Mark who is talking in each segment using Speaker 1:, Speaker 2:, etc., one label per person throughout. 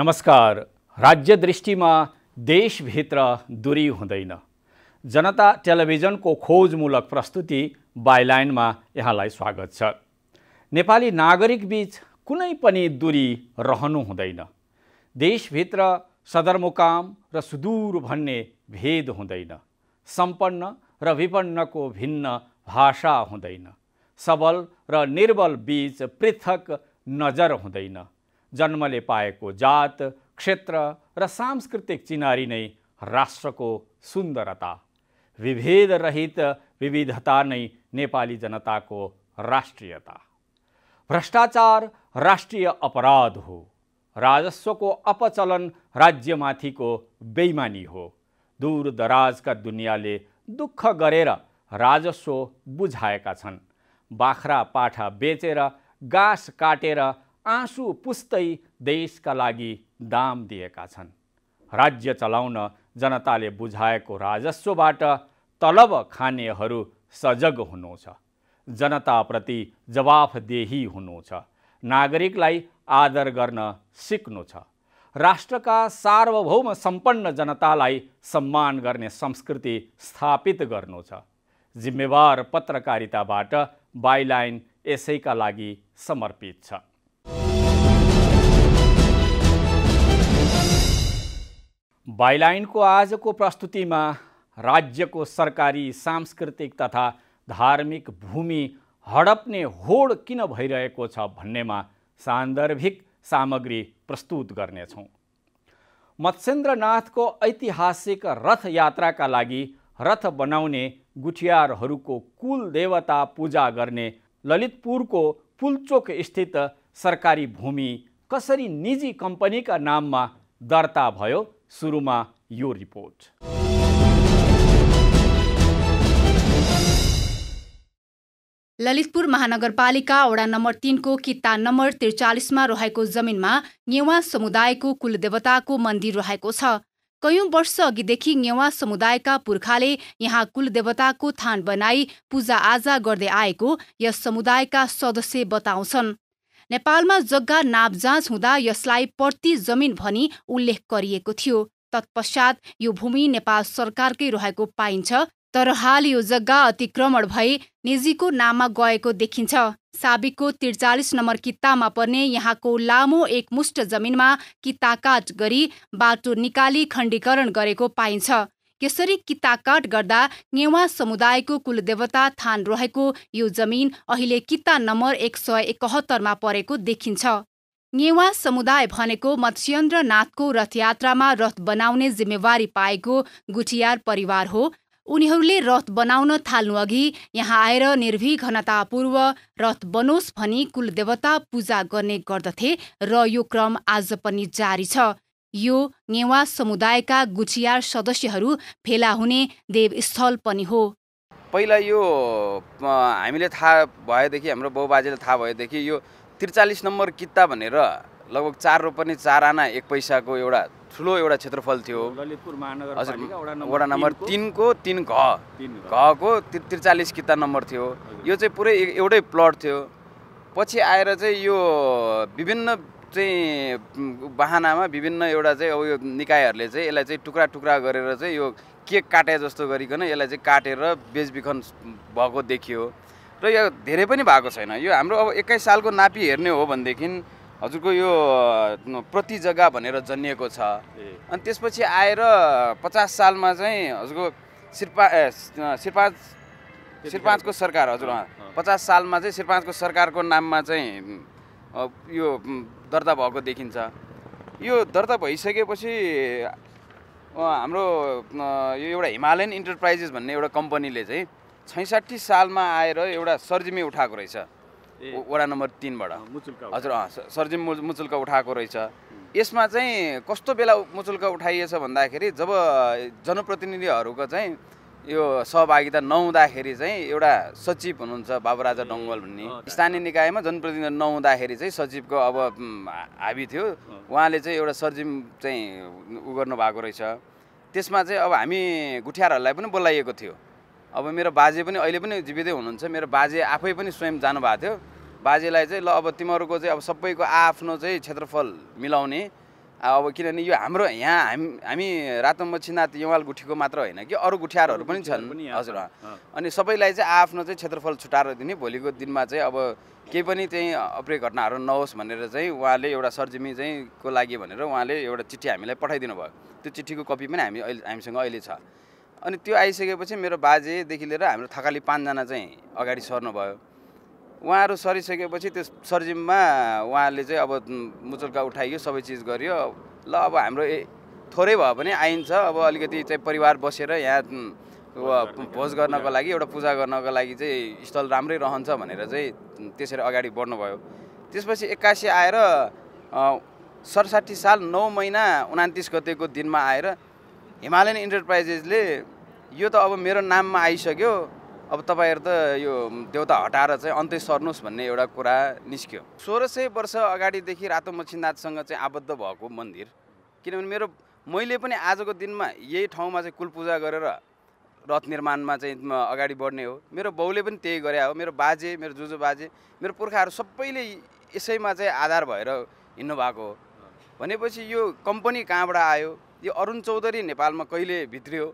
Speaker 1: नमस्कार राज्य दृष्टिमा देशभित्र दूरी हुँदैन जनता टेलिभिजनको खोजमूलक प्रस्तुति बाइलाइनमा यहाँलाई स्वागत छ नेपाली नागरिकबीच कुनै पनि दूरी रहनु हुँदैन देशभित्र सदरमुकाम र सुदूर भन्ने भेद हुँदैन सम्पन्न र विपन्नको भिन्न भाषा हुँदैन सबल र निर्बल बीच पृथक नजर हुँदैन जन्मले पाएको जात क्षेत्र र सांस्कृतिक चिनारी नै राष्ट्रको सुन्दरता विभेद रहित विविधता नै नेपाली जनताको राष्ट्रियता भ्रष्टाचार राष्ट्रिय अपराध हो राजस्वको अपचलन राज्यमाथिको बेइमानी हो दूर दराजका दुनियाँले दुःख गरेर राजस्व बुझाएका छन् बाख्रा पाठा बेचेर गाँस काटेर आँसु पुस्तै देशका लागि दाम दिएका छन् राज्य चलाउन जनताले बुझाएको राजस्वबाट तलब खानेहरू सजग हुनु छ जनताप्रति जवाफदेही हुनु छ नागरिकलाई आदर गर्न सिक्नु छ राष्ट्रका सार्वभौम सम्पन्न जनतालाई सम्मान गर्ने संस्कृति स्थापित गर्नु छ जिम्मेवार पत्रकारिताबाट बाइलाइन यसैका लागि समर्पित छ बाइलाइनको आजको प्रस्तुतिमा राज्यको सरकारी सांस्कृतिक तथा धार्मिक भूमि हडप्ने होड किन भइरहेको छ भन्नेमा सान्दर्भिक सामग्री प्रस्तुत गर्नेछौँ मत्स्येन्द्रनाथको ऐतिहासिक रथ रथयात्राका लागि रथ बनाउने गुठियारहरूको कुल देवता पूजा गर्ने ललितपुरको पुलचोक स्थित सरकारी भूमि कसरी निजी कम्पनीका नाममा दर्ता भयो सुरुमा यो रिपोर्ट
Speaker 2: ललितपुर महानगरपालिका वडा नम्बर तिनको किता नम्बर त्रिचालिसमा रहेको जमिनमा नेवा समुदायको कुलदेवताको मन्दिर रहेको छ कैयौँ वर्ष अघिदेखि नेवा समुदायका पुर्खाले यहाँ कुलदेवताको थान बनाई पूजाआजा गर्दै आएको यस समुदायका सदस्य बताउँछन् नेपालमा जग्गा नापजाँच हुँदा यसलाई पर्ती जमिन भनी उल्लेख गरिएको थियो तत्पश्चात यो भूमि नेपाल सरकारकै रहेको पाइन्छ तर हाल यो जग्गा अतिक्रमण भई निजीको नाममा गएको देखिन्छ साबिकको त्रिचालिस नम्बर कित्तामा पर्ने यहाँको लामो एकमुष्ट जमिनमा किताकाट गरी बाटो निकाली खण्डीकरण गरेको पाइन्छ यसरी किताकाट गर्दा नेवा समुदायको कुलदेवता थान रहेको यो जमिन अहिले किता नम्बर एक सय एकहत्तरमा परेको देखिन्छ नेवा समुदाय भनेको मत्स्यन्द्रनाथको रथयात्रामा रथ बनाउने जिम्मेवारी पाएको गुठियार परिवार हो उनीहरूले रथ बनाउन थाल्नुअघि यहाँ आएर निर्भिघनतापूर्व रथ बनोस् भनी कुलदेवता पूजा गर्ने गर्दथे र यो क्रम आज पनि जारी छ यो नेवा समुदायका गुचियार सदस्यहरू फेला हुने देवस्थल पनि हो
Speaker 3: पहिला यो हामीले थाहा भएदेखि हाम्रो बाउबाजेले थाहा भएदेखि यो त्रिचालिस नम्बर किता भनेर लगभग चार रोपनी चार आना एक पैसाको एउटा ठुलो एउटा क्षेत्रफल थियो वडा नम्बर तिनको तिन घ घको त्रिचालिस किता नम्बर थियो यो चाहिँ पुरै एउटै प्लट थियो पछि आएर चाहिँ यो विभिन्न चाहिँ बाहनामा विभिन्न एउटा चाहिँ अब यो निकायहरूले चाहिँ यसलाई चाहिँ टुक्रा टुक्रा गरेर चाहिँ यो केक काटे जस्तो गरिकन यसलाई चाहिँ काटेर बेचबिखन भएको देखियो र यो धेरै पनि भएको छैन यो हाम्रो अब एक्काइस सालको नापी हेर्ने हो भनेदेखि हजुरको यो प्रति जग्गा भनेर जन्मिएको छ अनि त्यसपछि आएर पचास सालमा चाहिँ हजुरको ए श्रीपाँच श्रीपाँचको सरकार हजुर पचास सालमा चाहिँ श्रीपाँचको सरकारको नाममा चाहिँ यो दर्ता भएको देखिन्छ यो दर्ता भइसकेपछि हाम्रो यो एउटा हिमालयन इन्टरप्राइजेस भन्ने एउटा कम्पनीले चाहिँ छैसाठी सालमा आएर एउटा सर्जिमी उठाएको रहेछ वडा नम्बर तिनबाट हजुर सर्जिम मुचुल्का उठाएको रहेछ यसमा चाहिँ कस्तो बेला मुचुल्का उठाइएछ भन्दाखेरि जब जनप्रतिनिधिहरूको चाहिँ यो सहभागिता नहुँदाखेरि चाहिँ एउटा सचिव हुनुहुन्छ बाबुराजा डङ्गल भन्ने स्थानीय निकायमा जनप्रतिनिधि नहुँदाखेरि चाहिँ सचिवको अब हाबी थियो उहाँले चाहिँ एउटा सर्जिम चाहिँ उ गर्नु भएको रहेछ त्यसमा चाहिँ अब हामी गुठियारहरूलाई पनि बोलाइएको थियो अब मेरो बाजे पनि अहिले पनि जीवितै हुनुहुन्छ मेरो बाजे आफै पनि स्वयं जानुभएको थियो बाजेलाई चाहिँ ल अब तिमीहरूको चाहिँ अब सबैको आआफ्नो चाहिँ क्षेत्रफल मिलाउने अब किनभने यो हाम्रो यहाँ हामी हामी रातो मच्छीनाथ यवाल गुठीको मात्र होइन कि अरू गुठियारहरू पनि छन् हजुर अनि सबैलाई चाहिँ आफ्नो चाहिँ क्षेत्रफल छुट्याएर दिने भोलिको दिनमा चाहिँ अब केही पनि चाहिँ अप्रिय घटनाहरू नहोस् भनेर चाहिँ उहाँले एउटा सरजिमी चाहिँ को लागि भनेर उहाँले एउटा चिठी हामीलाई पठाइदिनु भयो त्यो चिठीको कपी पनि हामी अहिले हामीसँग अहिले छ अनि त्यो आइसकेपछि मेरो बाजेदेखि लिएर हाम्रो थकाली पाँचजना चाहिँ अगाडि सर्नुभयो उहाँहरू सरिसकेपछि त्यो सर्जिममा उहाँले चाहिँ अब मुचल्का उठाइयो सबै चिज गरियो ल अब हाम्रो थोरै भए पनि आइन्छ अब अलिकति चाहिँ परिवार बसेर यहाँ भोज गर्नको लागि एउटा पूजा गर्नको लागि चाहिँ स्थल राम्रै रहन्छ भनेर चाहिँ त्यसरी अगाडि बढ्नुभयो त्यसपछि एक्कासी आएर सडसाठी साल नौ महिना उनातिस गतेको दिनमा आएर हिमालयन इन्टरप्राइजेसले यो त अब मेरो नाममा आइसक्यो अब तपाईँहरू त यो देउता हटाएर चाहिँ अन्तै सर्नुहोस् भन्ने एउटा कुरा निस्क्यो सोह्र सय वर्ष अगाडिदेखि रातो मच्छिनाथसँग चाहिँ आबद्ध भएको मन्दिर किनभने मेरो मैले पनि आजको दिनमा यही ठाउँमा चाहिँ कुलपूजा गरेर रथ निर्माणमा चाहिँ अगाडि बढ्ने हो मेरो बाउले पनि त्यही गरे हो मेरो बाजे मेरो जुजु बाजे मेरो पुर्खाहरू सबैले यसैमा चाहिँ आधार भएर हिँड्नु भएको हो भनेपछि यो कम्पनी कहाँबाट आयो यो अरुण चौधरी नेपालमा कहिले भित्रियो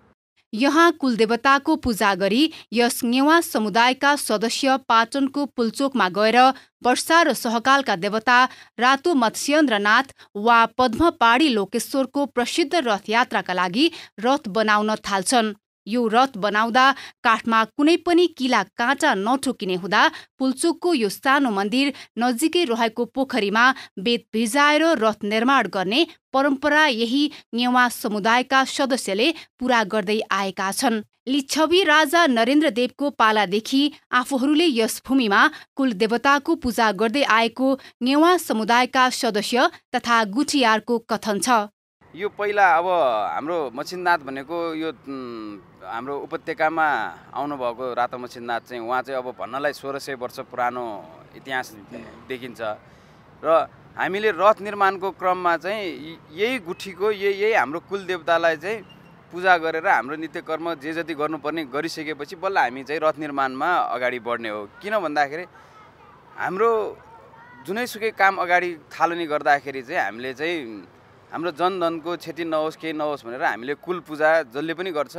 Speaker 2: यहाँ कुलदेवताको पूजा गरी यस नेवा समुदायका सदस्य पाटनको पुलचोकमा गएर वर्षा र सहकालका देवता रातो मत्स्येन्द्रनाथ वा पद्मपाडी लोकेश्वरको प्रसिद्ध रथयात्राका लागि रथ बनाउन थाल्छन् यो रथ बनाउँदा काठमा कुनै पनि किला काँटा नठोकिने हुँदा पुल्चोकको यो सानो मन्दिर नजिकै रहेको पोखरीमा वेद भिजाएर रथ निर्माण गर्ने परम्परा यही नेवा समुदायका सदस्यले पूरा गर्दै आएका छन् लिच्छवी राजा नरेन्द्रदेवको पालादेखि आफूहरूले यस भूमिमा कुलदेवताको पूजा गर्दै आएको नेवा समुदायका सदस्य तथा गुठियारको कथन छ
Speaker 3: यो पहिला अब हाम्रो मच्छिन्नाथ भनेको यो हाम्रो उपत्यकामा आउनुभएको रातो मच्छिन्नाथ चाहिँ उहाँ चाहिँ अब भन्नलाई सोह्र सय वर्ष पुरानो इतिहास देखिन्छ र हामीले रथ निर्माणको क्रममा चाहिँ यही गुठीको यही यही हाम्रो कुलदेवतालाई चाहिँ पूजा गरेर हाम्रो नित्यकर्म जे जति गर्नुपर्ने गरिसकेपछि बल्ल हामी चाहिँ रथ निर्माणमा अगाडि बढ्ने हो किन भन्दाखेरि हाम्रो जुनैसुकै काम अगाडि थालनी गर्दाखेरि चाहिँ हामीले चाहिँ हाम्रो जनधनको क्षति नहोस् केही नहोस् भनेर हामीले कुल पूजा जसले पनि गर्छ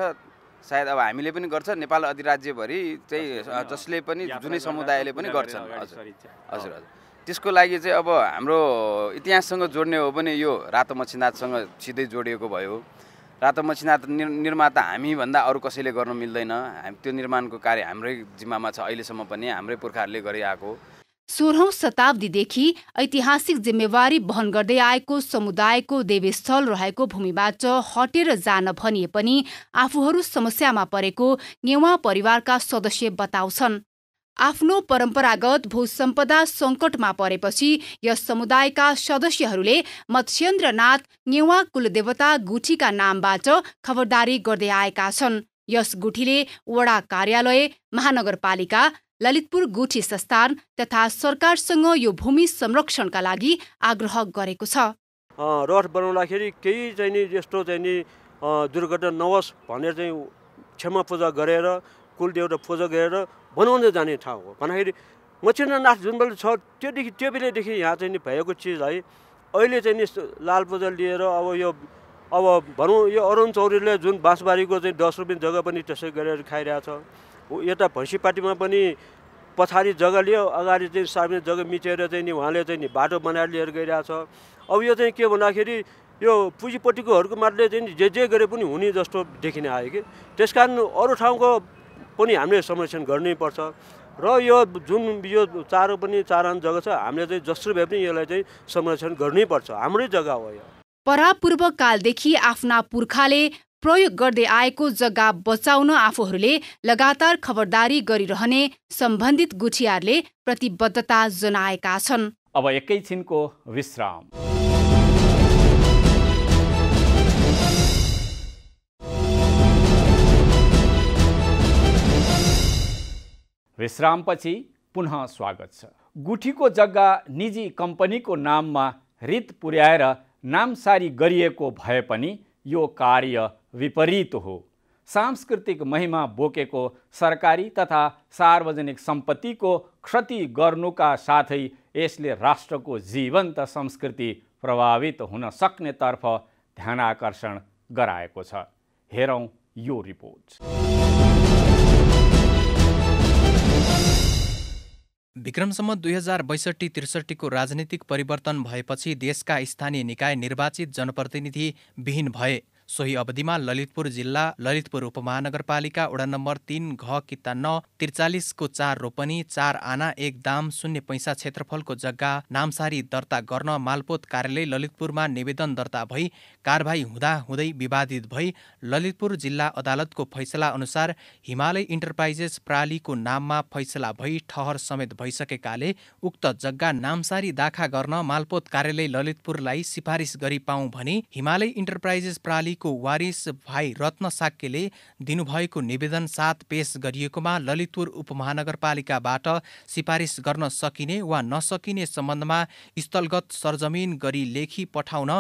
Speaker 3: सायद अब हामीले पनि गर्छ नेपाल अधिराज्यभरि चाहिँ जसले पनि जुनै समुदायले पनि गर्छ हजुर हजुर हजुर त्यसको लागि चाहिँ अब हाम्रो इतिहाससँग जोड्ने हो भने यो रातो मच्छिनाथसँग सिधै जोडिएको भयो रातो मच्छिनाथ निर् निर्माता हामीभन्दा अरू कसैले गर्नु मिल्दैन त्यो निर्माणको कार्य हाम्रै जिम्मामा छ अहिलेसम्म पनि हाम्रै पुर्खाहरूले गरिआएको
Speaker 2: सोह्रौं शताब्दीदेखि ऐतिहासिक जिम्मेवारी वहन गर्दै आएको समुदायको देवीस्थल रहेको भूमिबाट हटेर जान भनिए पनि आफूहरू समस्यामा परेको नेवा परिवारका सदस्य बताउँछन् आफ्नो परम्परागत भूसम्पदा सङ्कटमा परेपछि यस समुदायका सदस्यहरूले मत्स्येन्द्रनाथ नेवा कुलदेवता गुठीका नामबाट खबरदारी गर्दै आएका छन् यस गुठीले वडा कार्यालय महानगरपालिका ललितपुर गुठी संस्थान तथा सरकारसँग यो भूमि संरक्षणका लागि आग्रह गरेको छ
Speaker 4: रथ बनाउँदाखेरि केही चाहिँ नि यस्तो चाहिँ नि दुर्घटना नहोस् भनेर चाहिँ क्षमा पूजा गरेर कुलदेवता पूजा गरेर बनाउँदै जाने ठाउँ हो भन्दाखेरि मच्छिन्द्रनाथ जुन बेला छ त्योदेखि त्यो बेलादेखि यहाँ चाहिँ नि भएको चिज है अहिले चाहिँ नि लाल पूजा लिएर अब यो अब भनौँ यो अरुण चौरीले जुन बाँसबारीको चाहिँ दस रुपियाँ जग्गा पनि त्यसै गरेर छ यता भैँसी पार्टीमा पनि पछाडि जग्गा लियो अगाडि चाहिँ सार्वजनिक जग्गा मिचेर चाहिँ नि उहाँले चाहिँ नि बाटो बनाएर लिएर छ अब यो चाहिँ के भन्दाखेरि यो पुँजीपट्टिकोहरूको मात्रै चाहिँ जे जे गरे पनि हुने जस्तो देखिने आयो कि त्यस कारण अरू ठाउँको पनि हामीले संरक्षण गर्नैपर्छ र यो जुन यो चारो पनि चारान जग्गा छ हामीले चाहिँ जसरी भए पनि यसलाई चाहिँ संरक्षण गर्नैपर्छ हाम्रै जग्गा हो यो
Speaker 2: परापूर्व कालदेखि आफ्ना पुर्खाले प्रयोग गर्दै आएको जग्गा बचाउन आफूहरूले लगातार खबरदारी गरिरहने सम्बन्धित गुठियारले प्रतिबद्धता जनाएका छन्
Speaker 1: अब एकैछिनको विश्राम विश्रामपछि पुनः स्वागत छ गुठीको जग्गा निजी कम्पनीको नाममा रित पुर्याएर नामसारी गरिएको भए पनि यो कार्य विपरीत हो सांस्कृतिक महिमा बोकेको सरकारी तथा सार्वजनिक सम्पत्तिको क्षति गर्नुका साथै यसले राष्ट्रको जीवन्त संस्कृति प्रभावित हुन सक्नेतर्फ आकर्षण गराएको छ हेरौँ यो रिपोर्ट
Speaker 5: विक्रमसम्म दुई हजार बैसठी त्रिसठीको राजनीतिक परिवर्तन भएपछि देशका स्थानीय निकाय निर्वाचित जनप्रतिनिधि विहीन भए सोही अवधिमा ललितपुर जिल्ला ललितपुर उपमहानगरपालिका वडा नम्बर तिन घ किता न त्रिचालिसको चार रोपनी चार आना एक दाम शून्य पैसा क्षेत्रफलको जग्गा नामसारी दर्ता गर्न मालपोत कार्यालय ललितपुरमा निवेदन दर्ता भई कारवाही हुँदै विवादित भई ललितपुर जिल्ला अदालतको फैसला अनुसार हिमालय इन्टरप्राइजेस प्रालीको नाममा फैसला भई ठहर समेत भइसकेकाले उक्त जग्गा नामसारी दाखा गर्न मालपोत कार्यालय ललितपुरलाई सिफारिस गरी पाऊ भने हिमालय इन्टरप्राइजेस प्राली साक्यको वारिस भाइ रत्न साक्यले दिनुभएको निवेदन साथ पेश गरिएकोमा ललितपुर उपमहानगरपालिकाबाट सिफारिस गर्न सकिने वा नसकिने सम्बन्धमा स्थलगत सरजमिन गरी लेखी पठाउन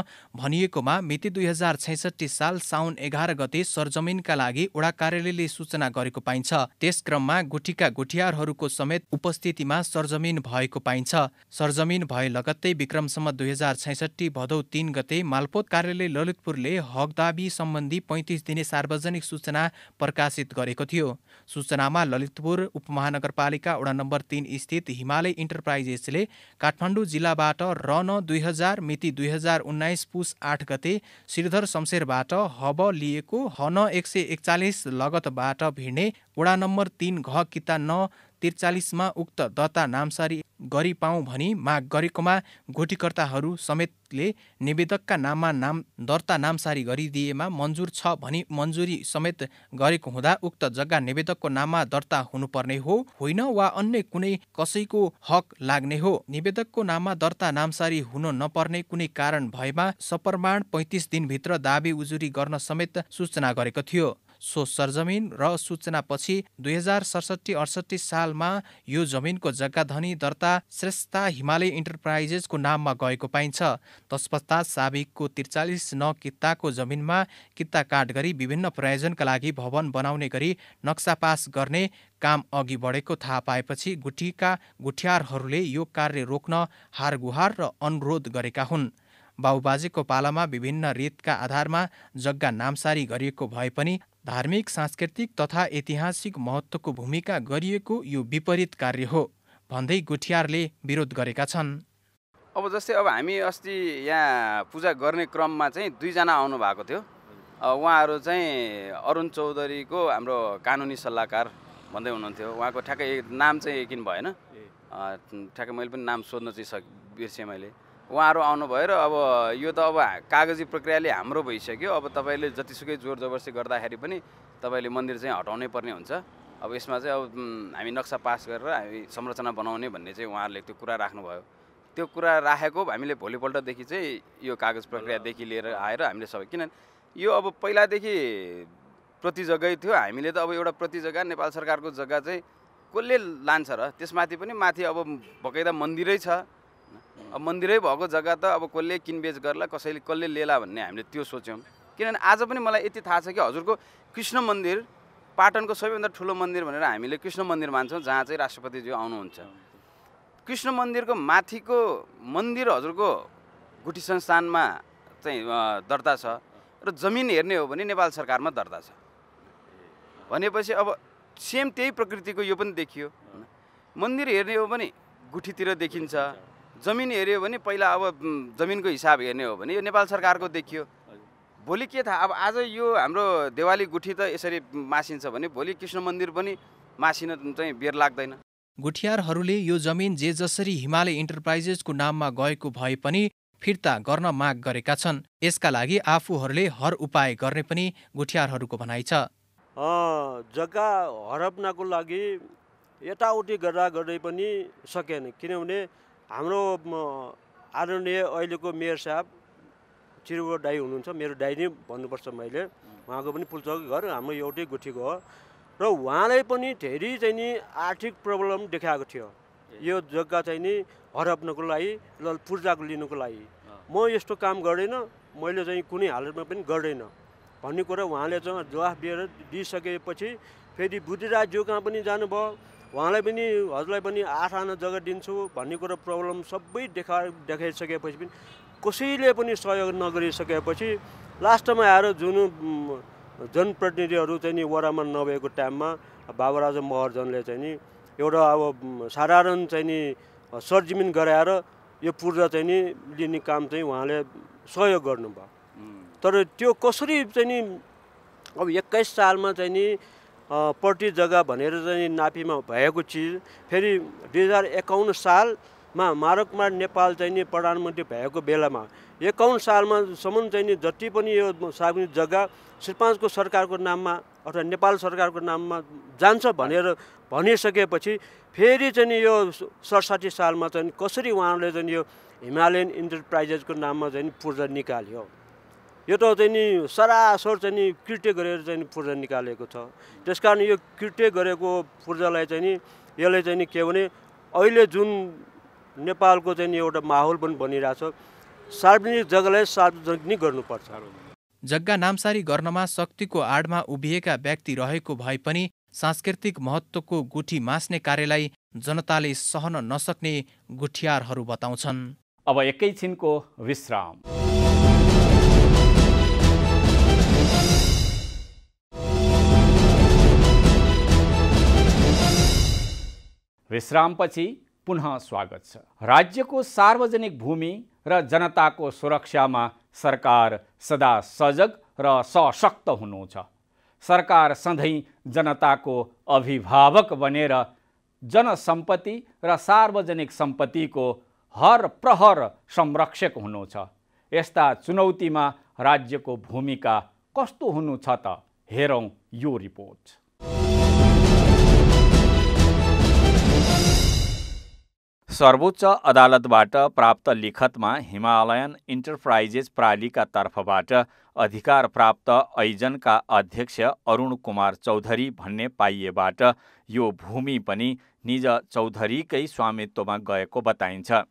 Speaker 5: भनिएकोमा मिति दुई हजार छैसठी साल साउन एघार गते सरजमिनका लागि वडा कार्यालयले सूचना गरेको पाइन्छ त्यस क्रममा गुठीका गुठियारहरूको समेत उपस्थितिमा सरजमिन भएको पाइन्छ सरजमिन भए लगत्तै विक्रमसम्म दुई हजार छैसठी भदौ तीन गते मालपोत कार्यालय ललितपुरले हकदार दावी सम्बन्धी पैँतिस दिने सार्वजनिक सूचना प्रकाशित गरेको थियो सूचनामा ललितपुर उपमहानगरपालिका वडा नम्बर तिन स्थित हिमालय इन्टरप्राइजेसले काठमाडौँ जिल्लाबाट र न दुई हजार मिति दुई हजार उन्नाइस पुस आठ गते श्रीधर शमशेरबाट हब लिएको हन एक सय एकचालिस लगतबाट भिड्ने वडा नम्बर तिन घ किता न त्रिचालिसमा उक्त दत्ता नामसारी गरी भनी माग गरेकोमा घोटीकर्ताहरू समेतले निवेदकका नाममा नाम दर्ता नामसारी गरिदिएमा मन्जुर छ भनी मन्जुरी समेत गरेको हुँदा उक्त जग्गा निवेदकको नाममा दर्ता हुनुपर्ने हो होइन वा अन्य कुनै कसैको हक लाग्ने हो निवेदकको नाममा दर्ता नामसारी हुन नपर्ने कुनै कारण भएमा सप्रमाण पैँतिस दिनभित्र दावी उजुरी गर्न समेत सूचना गरेको थियो सो सरजमिन र सूचनापछि दुई हजार सडसठी अडसठी सालमा यो जमिनको जग्गाधनी दर्ता श्रेष्ठता हिमालय इन्टरप्राइजेसको नाममा गएको पाइन्छ तत्पश्चात साबिकको त्रिचालिस न किताको जमिनमा किता काट गरी विभिन्न प्रयोजनका लागि भवन बनाउने गरी नक्सा पास गर्ने काम अघि बढेको थाहा पाएपछि गुठीका गुठियारहरूले यो कार्य रोक्न हारगुहार र अनुरोध गरेका हुन् बाबुबाजेको पालामा विभिन्न रेतका आधारमा जग्गा नामसारी गरिएको भए पनि धार्मिक सांस्कृतिक तथा ऐतिहासिक महत्त्वको भूमिका गरिएको यो विपरीत कार्य हो भन्दै गुठियारले विरोध गरेका छन्
Speaker 3: अब जस्तै अब हामी अस्ति यहाँ पूजा गर्ने क्रममा चाहिँ दुईजना आउनु भएको थियो उहाँहरू चाहिँ अरुण चौधरीको हाम्रो कानुनी सल्लाहकार भन्दै हुनुहुन्थ्यो उहाँको ठ्याक्कै नाम चाहिँ यकिन भएन ठ्याक्कै मैले पनि नाम सोध्न चाहिँ सक बिर्सेँ मैले उहाँहरू आउनुभयो र अब यो त अब कागजी प्रक्रियाले हाम्रो भइसक्यो अब तपाईँले जतिसुकै जोर जबरजस्ती गर्दाखेरि पनि तपाईँले मन्दिर चाहिँ हटाउनै पर्ने हुन्छ अब यसमा चाहिँ अब हामी नक्सा पास गरेर हामी संरचना बनाउने भन्ने चाहिँ उहाँहरूले त्यो कुरा राख्नुभयो त्यो कुरा राखेको हामीले भोलिपल्टदेखि चाहिँ यो कागज प्रक्रियादेखि लिएर आएर हामीले सबै किनभने यो अब पहिलादेखि प्रति जग्गै थियो हामीले त अब एउटा प्रति जग्गा नेपाल सरकारको जग्गा चाहिँ कसले लान्छ र त्यसमाथि पनि माथि अब भकैदा मन्दिरै छ अब मन्दिरै भएको जग्गा त अब कसले किनबेच गर्ला कसैले कसले लिएला भन्ने हामीले त्यो सोच्यौँ किनभने आज पनि मलाई यति थाहा छ कि हजुरको कृष्ण मन्दिर पाटनको सबैभन्दा ठुलो मन्दिर भनेर हामीले कृष्ण मन्दिर मान्छौँ जहाँ चाहिँ राष्ट्रपतिज्यू आउनुहुन्छ कृष्ण मन्दिरको माथिको मन्दिर हजुरको गुठी संस्थानमा चाहिँ दर्ता छ र जमिन हेर्ने हो भने नेपाल सरकारमा दर्ता छ भनेपछि अब सेम त्यही प्रकृतिको यो पनि देखियो मन्दिर हेर्ने हो भने गुठीतिर देखिन्छ जमिन हेऱ्यो भने पहिला अब जमिनको हिसाब हेर्ने हो भने यो नेपाल सरकारको देखियो भोलि के थाहा अब आज यो हाम्रो देवाली गुठी त यसरी मासिन्छ भने भोलि कृष्ण मन्दिर पनि मासिन चाहिँ बेर लाग्दैन
Speaker 5: गुठियारहरूले यो जमिन जे जसरी हिमालय इन्टरप्राइजेसको नाममा गएको भए पनि फिर्ता गर्न माग गरेका छन् यसका लागि आफूहरूले हर उपाय गर्ने पनि गुठियारहरूको भनाइ छ
Speaker 4: जग्गा हरप्नको लागि यताउति गर्दा गर्दै पनि सकेन किनभने हाम्रो आदरणीय अहिलेको मेयर साहब चिरुवा दाई हुनुहुन्छ मेरो दाई नै भन्नुपर्छ मैले उहाँको पनि पुल्चोक घर हाम्रो एउटै गुठीको हो र उहाँलाई पनि धेरै चाहिँ नि आर्थिक प्रब्लम देखाएको थियो यो जग्गा चाहिँ नि हडप्नको लागि ल पूर्जाको लिनुको लागि म यस्तो काम गर्दैन मैले चाहिँ कुनै हालतमा पनि गर्दैन भन्ने कुरा उहाँले चाहिँ जवाफ दिएर दिइसकेपछि फेरि बुद्धिराज कहाँ पनि जानुभयो उहाँलाई पनि हजुरलाई पनि आठ आना जग्गा दिन्छु भन्ने कुरो प्रब्लम सबै देखा देखाइसकेपछि पनि कसैले पनि सहयोग नगरिसकेपछि लास्टमा आएर जुन जनप्रतिनिधिहरू चाहिँ नि वडामा नभएको टाइममा बाबुराज महर्जनले चाहिँ नि एउटा अब साधारण चाहिँ नि सरजमिन गराएर यो पूर्जा चाहिँ नि लिने काम चाहिँ उहाँले सहयोग गर्नुभयो तर त्यो कसरी चाहिँ नि अब एक्काइस सालमा चाहिँ नि प्रति जग्गा भनेर चाहिँ नापीमा भएको चिज फेरि दुई हजार एकाउन्न सालमा कुमार नेपाल चाहिँ नि प्रधानमन्त्री भएको बेलामा एकाउन्न सालमासम्म चाहिँ नि जति पनि यो सार्वजनिक जग्गा श्रीपाँचको सरकारको नाममा अथवा नेपाल सरकारको नाममा जान्छ भनेर भनिसकेपछि फेरि चाहिँ नि यो सडसाठी सालमा चाहिँ कसरी उहाँहरूले चाहिँ यो हिमालयन इन्टरप्राइजेसको नाममा चाहिँ पूर्जा निकाल्यो यो त चाहिँ नि सरासर चाहिँ नि कृत्य गरेर चाहिँ पूर्जा निकालेको छ त्यस कारण यो कृत्य गरेको पूर्जालाई चाहिँ नि यसले चाहिँ नि के भने अहिले जुन नेपालको चाहिँ नि एउटा माहौल पनि छ सार्वजनिक जग्गालाई सार्वजनिक नै गर्नुपर्छ
Speaker 5: जग्गा नामसारी गर्नमा शक्तिको आडमा उभिएका व्यक्ति रहेको भए पनि सांस्कृतिक महत्त्वको गुठी मास्ने कार्यलाई जनताले सहन नसक्ने गुठियारहरू बताउँछन्
Speaker 1: अब एकैछिनको विश्राम विश्रामपछि पुनः स्वागत छ राज्यको सार्वजनिक भूमि र जनताको सुरक्षामा सरकार सदा सजग र सशक्त हुनुहुन्छ सरकार सधैँ जनताको अभिभावक बनेर जनसम्पत्ति र सार्वजनिक सम्पत्तिको हर प्रहर संरक्षक हुनुहुन्छ यस्ता चुनौतीमा राज्यको भूमिका कस्तो हुनु छ त हेरौँ यो रिपोर्ट सर्वोच्च अदालतबाट प्राप्त लिखतमा हिमालयन इन्टरप्राइजेस प्रालीका तर्फबाट अधिकार प्राप्त ऐजनका अध्यक्ष अरुण कुमार चौधरी भन्ने पाइएबाट यो भूमि पनि निज चौधरीकै स्वामित्वमा गएको बताइन्छ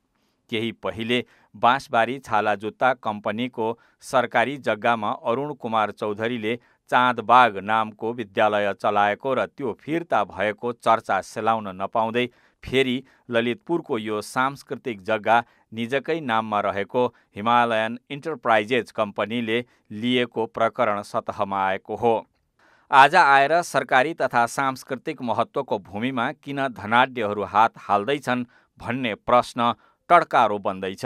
Speaker 1: केही पहिले बाँसबारी छालाजुत्ता कम्पनीको सरकारी जग्गामा अरुण कुमार चौधरीले चाँदबाग नामको विद्यालय चलाएको र त्यो फिर्ता भएको चर्चा सेलाउन नपाउँदै फेरि ललितपुरको यो सांस्कृतिक जग्गा निजकै नाममा रहेको हिमालयन इन्टरप्राइजेज कम्पनीले लिएको प्रकरण सतहमा आएको हो आज आएर सरकारी तथा सांस्कृतिक महत्त्वको भूमिमा किन धनाड्यहरू हात हाल्दैछन् भन्ने प्रश्न टड्कारो बन्दैछ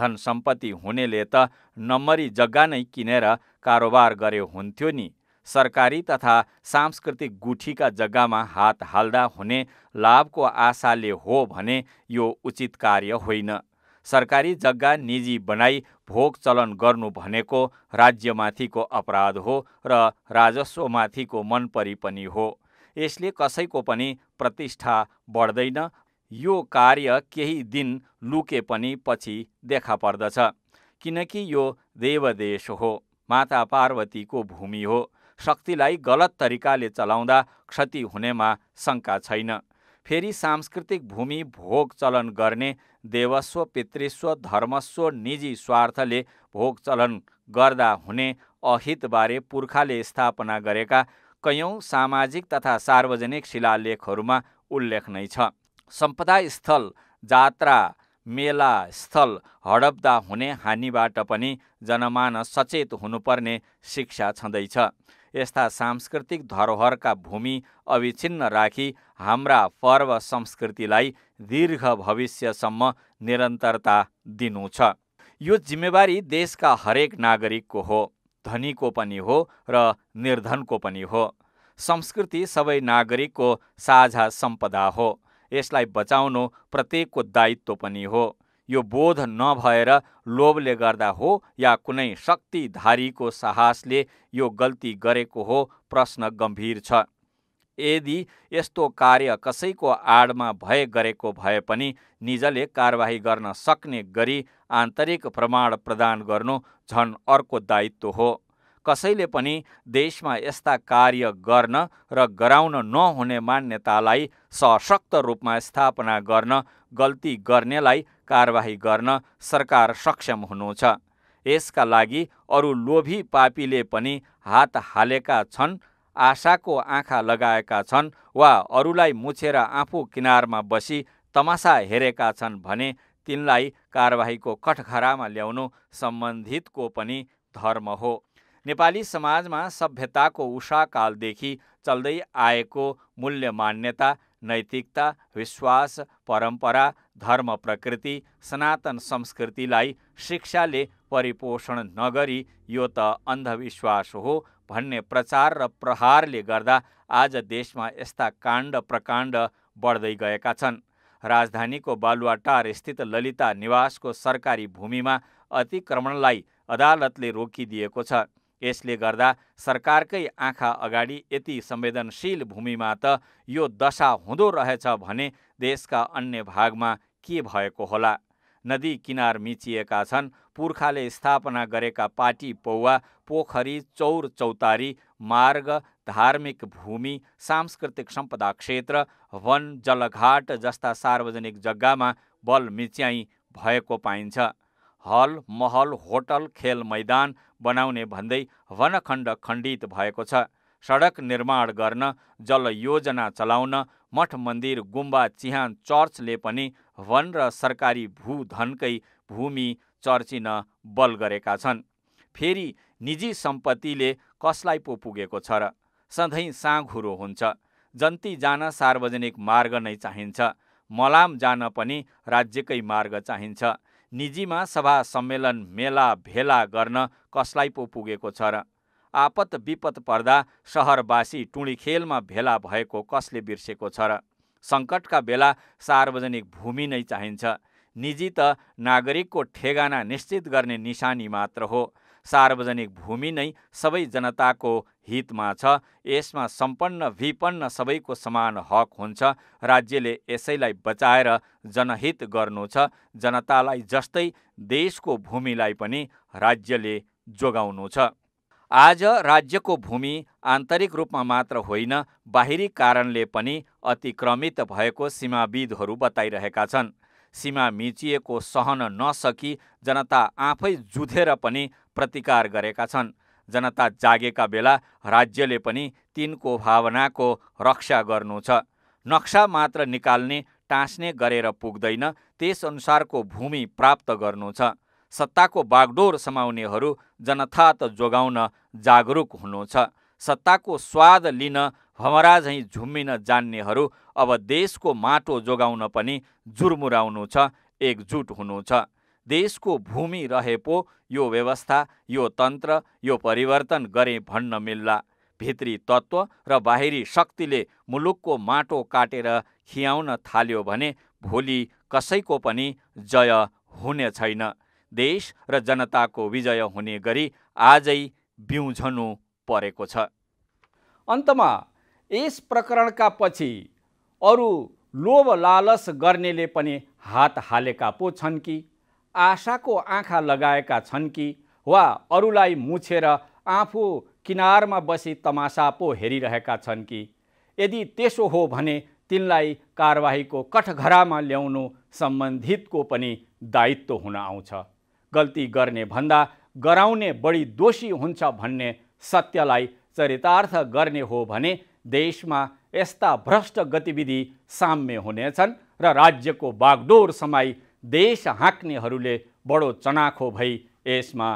Speaker 1: धन सम्पत्ति हुनेले त नम्बरी जग्गा नै किनेर कारोबार गरे हुन्थ्यो नि सरकारी तथा सांस्कृतिक गुठीका जग्गामा हात हाल्दा हुने लाभको आशाले हो भने यो उचित कार्य होइन सरकारी जग्गा निजी बनाई भोग चलन गर्नु भनेको राज्यमाथिको अपराध हो र राजस्वमाथिको मनपरी पनि हो यसले कसैको पनि प्रतिष्ठा बढ्दैन यो कार्य केही दिन लुके पनि पछि देखा पर्दछ किनकि यो देवदेश हो माता पार्वतीको भूमि हो शक्तिलाई गलत तरिकाले चलाउँदा क्षति हुनेमा शङ्का छैन फेरि सांस्कृतिक भूमि भोग चलन गर्ने देवस्व पितृस्व धर्मस्व निजी स्वार्थले भोग चलन गर्दा हुने अहितबारे पुर्खाले स्थापना गरेका कैयौँ सामाजिक तथा सार्वजनिक शिलालेखहरूमा उल्लेख नै छ सम्पदा स्थल जात्रा मेला स्थल हडप्दा हुने हानिबाट पनि जनमानस सचेत हुनुपर्ने शिक्षा छँदैछ यस्ता सांस्कृतिक धरोहरका भूमि अविच्छिन्न राखी हाम्रा पर्व संस्कृतिलाई दीर्घ भविष्यसम्म निरन्तरता दिनु छ यो जिम्मेवारी देशका हरेक नागरिकको हो धनीको पनि हो र निर्धनको पनि हो संस्कृति सबै नागरिकको साझा सम्पदा हो यसलाई बचाउनु प्रत्येकको दायित्व पनि हो यो बोध नभएर लोभले गर्दा हो या कुनै शक्तिधारीको साहसले यो गल्ती गरेको हो प्रश्न गम्भीर छ यदि यस्तो कार्य कसैको आडमा भए गरेको भए पनि निजले कारवाही गर्न सक्ने गरी आन्तरिक प्रमाण प्रदान गर्नु झन अर्को दायित्व हो कसैले पनि देशमा यस्ता कार्य गर्न र गराउन नहुने मान्यतालाई सशक्त रूपमा स्थापना गर्न गल्ती गर्नेलाई कारवाही गर्न सरकार सक्षम हुनु छ यसका लागि अरू लोभी पापीले पनि हात हालेका छन् आशाको आँखा लगाएका छन् वा अरूलाई मुछेर आफू किनारमा बसी तमासा हेरेका छन् भने तिनलाई कारवाहीको कठघरामा ल्याउनु सम्बन्धितको पनि धर्म हो नेपाली समाजमा सभ्यताको उषाकालदेखि चल्दै आएको मूल्य मान्यता नैतिकता विश्वास परम्परा धर्म प्रकृति सनातन संस्कृतिलाई शिक्षाले परिपोषण नगरी यो त अन्धविश्वास हो भन्ने प्रचार र प्रहारले गर्दा आज देशमा यस्ता काण्ड प्रकाण्ड बढ्दै गएका छन् राजधानीको बालुवाटार स्थित ललिता निवासको सरकारी भूमिमा अतिक्रमणलाई अदालतले रोकिदिएको छ यसले गर्दा सरकारकै आँखा अगाडि यति संवेदनशील भूमिमा त यो दशा हुँदो रहेछ भने देशका अन्य भागमा के भएको होला नदी किनार मिचिएका छन् पुर्खाले स्थापना गरेका पाटी पौवा पोखरी चौर चौतारी मार्ग धार्मिक भूमि सांस्कृतिक सम्पदा क्षेत्र वन जलघाट जस्ता सार्वजनिक जग्गामा बल मिच्याइ भएको पाइन्छ हल महल होटल खेल मैदान बनाउने भन्दै वनखण्ड खण्डित भएको छ सडक निर्माण गर्न जल योजना चलाउन मठ मन्दिर गुम्बा चिहान चर्चले पनि वन र सरकारी भूधनकै भूमि चर्चिन बल गरेका छन् फेरि निजी सम्पत्तिले कसलाई पो पुगेको छ र सधैँ साँघुरो हुन्छ जन्ती जान सार्वजनिक मार्ग नै चाहिन्छ मलाम जान पनि राज्यकै मार्ग चाहिन्छ निजीमा सभा सम्मेलन मेला भेला गर्न कसलाई पो पुगेको छ र आपत विपत पर्दा सहरवासी खेलमा भेला भएको कसले बिर्सेको छ र सङ्कटका बेला सार्वजनिक भूमि नै चाहिन्छ निजी त नागरिकको ठेगाना निश्चित गर्ने निशानी मात्र हो सार्वजनिक भूमि नै सबै जनताको हितमा छ यसमा सम्पन्न विपन्न सबैको समान हक हुन्छ राज्यले यसैलाई बचाएर जनहित गर्नु छ जनतालाई जस्तै देशको भूमिलाई पनि राज्यले जोगाउनु छ आज राज्यको भूमि आन्तरिक रूपमा मात्र होइन बाहिरी कारणले पनि अतिक्रमित भएको सीमाविदहरू बताइरहेका छन् सीमा मिचिएको सहन नसकी जनता आफै जुधेर पनि प्रतिकार गरेका छन् जनता जागेका बेला राज्यले पनि तिनको भावनाको रक्षा गर्नु छ नक्सा मात्र निकाल्ने टाँस्ने गरेर पुग्दैन त्यसअनुसारको भूमि प्राप्त गर्नु छ सत्ताको बागडोर समाउनेहरू जनथात जोगाउन जागरुक हुनु छ सत्ताको स्वाद लिन भमरा झैँ झुम्मिन जान्नेहरू अब देशको माटो जोगाउन पनि जुर्मुराउनु छ एकजुट हुनु छ देशको भूमि रहे पो यो व्यवस्था यो तन्त्र यो परिवर्तन गरे भन्न मिल्ला भित्री तत्त्व र बाहिरी शक्तिले मुलुकको माटो काटेर खियाउन थाल्यो भने भोलि कसैको पनि जय हुने छैन देश र जनताको विजय हुने गरी आजै बिउझनु परेको छ अन्तमा यस प्रकरणका पछि अरू लोभ लालस गर्नेले पनि हात हालेका पो छन् कि आशाको आँखा लगाएका छन् कि वा अरूलाई मुछेर आफू किनारमा बसी तमासा पो हेरिरहेका छन् कि यदि त्यसो हो भने तिनलाई कारवाहीको कठघरामा ल्याउनु सम्बन्धितको पनि दायित्व हुन आउँछ गल्ती गर्ने भन्दा गराउने बढी दोषी हुन्छ भन्ने सत्यलाई चरितार्थ गर्ने हो भने देशमा यस्ता भ्रष्ट गतिविधि साम्य हुनेछन् र राज्यको बागडोर समाई देश हाँक्नेहरूले बडो चनाखो भई यसमा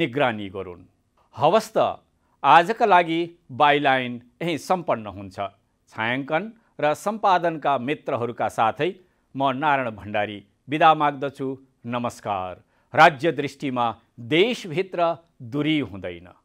Speaker 1: निगरानी गरून् हवस् त आजका लागि बाइलाइन यहीँ सम्पन्न हुन्छ छायाङ्कन र सम्पादनका मित्रहरूका साथै म नारायण भण्डारी विदा माग्दछु नमस्कार राज्य दृष्टिमा देशभित्र दुरी हुँदैन